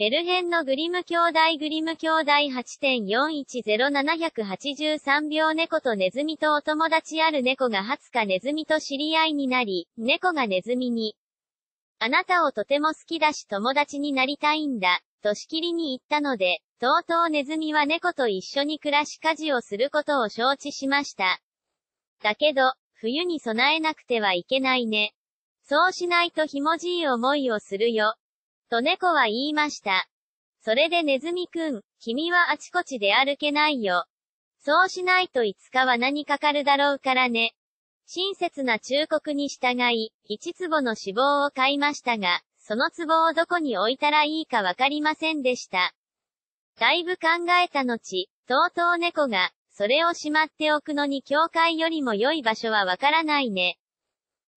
ヘルヘンのグリム兄弟グリム兄弟8.410783秒猫とネズミとお友達ある猫が20日ネズミと知り合いになり、猫がネズミに、あなたをとても好きだし友達になりたいんだ、としきりに言ったので、とうとうネズミは猫と一緒に暮らし家事をすることを承知しました。だけど、冬に備えなくてはいけないね。そうしないとひもじい思いをするよ。と猫は言いました。それでネズミくん、君はあちこちで歩けないよ。そうしないといつかは何かかるだろうからね。親切な忠告に従い、一坪の脂肪を買いましたが、その壺をどこに置いたらいいかわかりませんでした。だいぶ考えた後、とうとう猫が、それをしまっておくのに教会よりも良い場所はわからないね。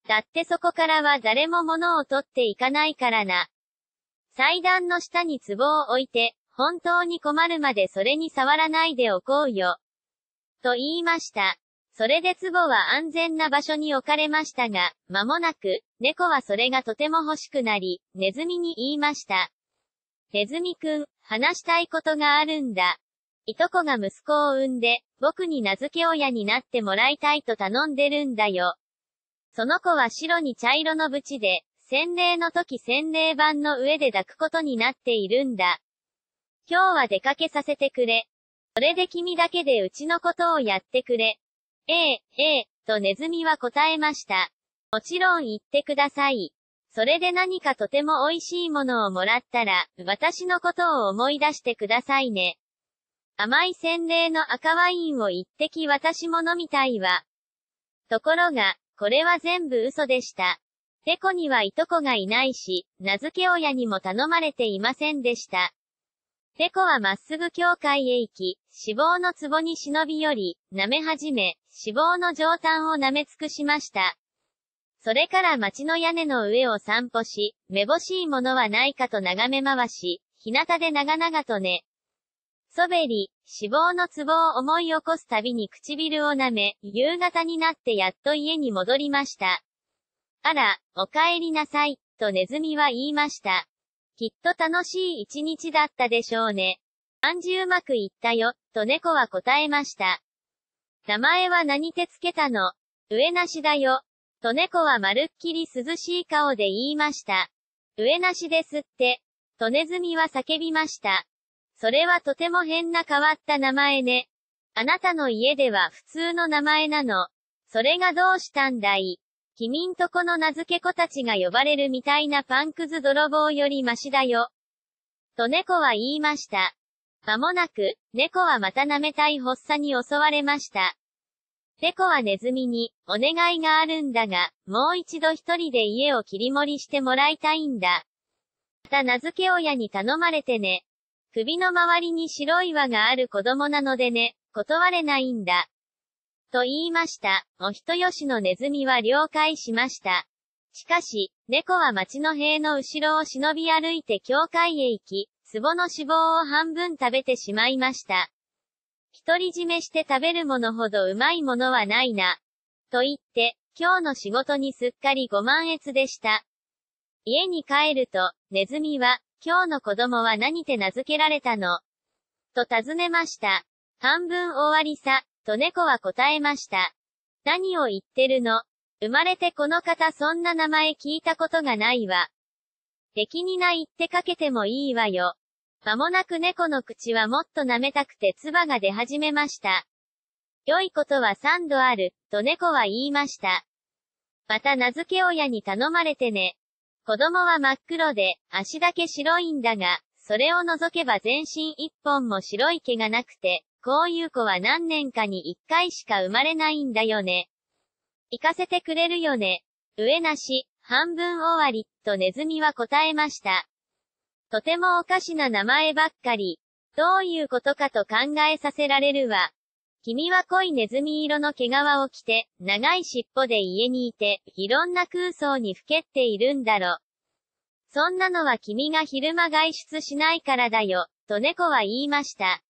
だってそこからは誰も物を取っていかないからな。祭壇の下に壺を置いて、本当に困るまでそれに触らないでおこうよ。と言いました。それで壺は安全な場所に置かれましたが、間もなく、猫はそれがとても欲しくなり、ネズミに言いました。ネズミくん、話したいことがあるんだ。いとこが息子を産んで、僕に名付け親になってもらいたいと頼んでるんだよ。その子は白に茶色のブチで、洗礼の時洗礼板の上で抱くことになっているんだ。今日は出かけさせてくれ。それで君だけでうちのことをやってくれ。ええ、ええ、とネズミは答えました。もちろん言ってください。それで何かとても美味しいものをもらったら、私のことを思い出してくださいね。甘い洗礼の赤ワインを一滴私も飲みたいわ。ところが、これは全部嘘でした。テコにはいとこがいないし、名付け親にも頼まれていませんでした。テコはまっすぐ教会へ行き、死亡の壺に忍び寄り、舐め始め、死亡の上端を舐め尽くしました。それから町の屋根の上を散歩し、めぼしいものはないかと眺め回し、日向で長々と寝。そべり、死亡の壺を思い起こすたびに唇を舐め、夕方になってやっと家に戻りました。あら、お帰りなさい、とネズミは言いました。きっと楽しい一日だったでしょうね。暗示うまくいったよ、と猫は答えました。名前は何てつけたの上なしだよ。と猫はまるっきり涼しい顔で言いました。上なしですって。とネズミは叫びました。それはとても変な変わった名前ね。あなたの家では普通の名前なの。それがどうしたんだい君んとこの名付け子たちが呼ばれるみたいなパンクズ泥棒よりマシだよ。と猫は言いました。まもなく、猫はまた舐めたい発作に襲われました。猫はネズミに、お願いがあるんだが、もう一度一人で家を切り盛りしてもらいたいんだ。また名付け親に頼まれてね。首の周りに白い輪がある子供なのでね、断れないんだ。と言いました。お人よしのネズミは了解しました。しかし、猫は町の塀の後ろを忍び歩いて教会へ行き、壺の脂肪を半分食べてしまいました。独り占めして食べるものほどうまいものはないな。と言って、今日の仕事にすっかりご満悦でした。家に帰ると、ネズミは、今日の子供は何て名付けられたのと尋ねました。半分終わりさ、と猫は答えました。何を言ってるの生まれてこの方そんな名前聞いたことがないわ。敵にないってかけてもいいわよ。まもなく猫の口はもっと舐めたくて唾が出始めました。良いことは三度ある、と猫は言いました。また名付け親に頼まれてね。子供は真っ黒で、足だけ白いんだが、それを除けば全身一本も白い毛がなくて、こういう子は何年かに一回しか生まれないんだよね。行かせてくれるよね。上なし、半分終わり、とネズミは答えました。とてもおかしな名前ばっかり。どういうことかと考えさせられるわ。君は濃いネズミ色の毛皮を着て、長い尻尾で家にいて、いろんな空想にふけっているんだろ。そんなのは君が昼間外出しないからだよ、と猫は言いました。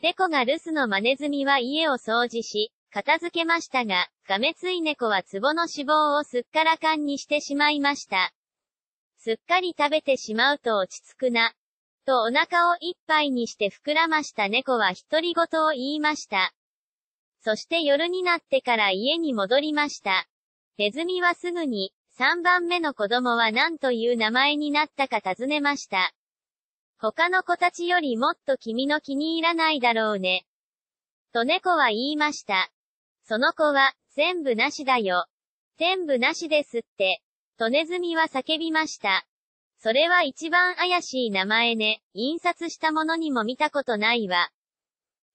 猫が留守の真ネズミは家を掃除し、片付けましたが、がめつい猫は壺の脂肪をすっからかんにしてしまいました。すっかり食べてしまうと落ち着くな。とお腹をいっぱいにして膨らました猫は独り言を言いました。そして夜になってから家に戻りました。ネズミはすぐに、3番目の子供は何という名前になったか尋ねました。他の子たちよりもっと君の気に入らないだろうね。と猫は言いました。その子は、全部なしだよ。全部なしですって、とネズミは叫びました。それは一番怪しい名前ね、印刷したものにも見たことないわ。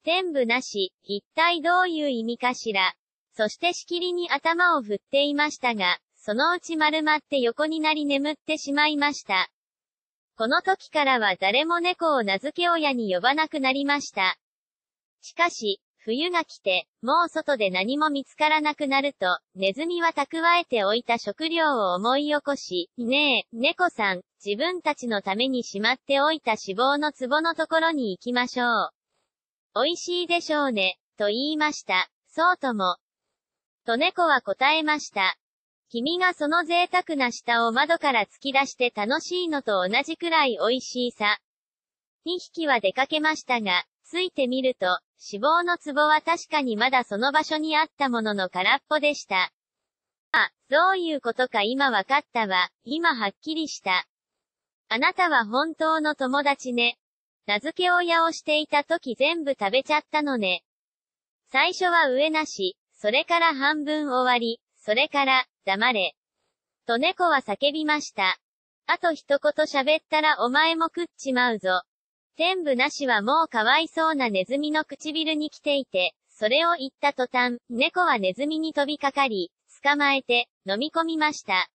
全部なし、一体どういう意味かしら。そしてしきりに頭を振っていましたが、そのうち丸まって横になり眠ってしまいました。この時からは誰も猫を名付け親に呼ばなくなりました。しかし、冬が来て、もう外で何も見つからなくなると、ネズミは蓄えておいた食料を思い起こし、ねえ、猫さん、自分たちのためにしまっておいた脂肪の壺のところに行きましょう。美味しいでしょうね、と言いました。そうとも。と猫は答えました。君がその贅沢な舌を窓から突き出して楽しいのと同じくらい美味しいさ。2匹は出かけましたが、ついてみると、死亡の壺は確かにまだその場所にあったものの空っぽでした。あ、どういうことか今わかったわ。今はっきりした。あなたは本当の友達ね。名付け親をしていた時全部食べちゃったのね。最初は上なし、それから半分終わり、それから、黙れ。と猫は叫びました。あと一言喋ったらお前も食っちまうぞ。天部なしはもうかわいそうなネズミの唇に来ていて、それを言った途端、猫はネズミに飛びかかり、捕まえて、飲み込みました。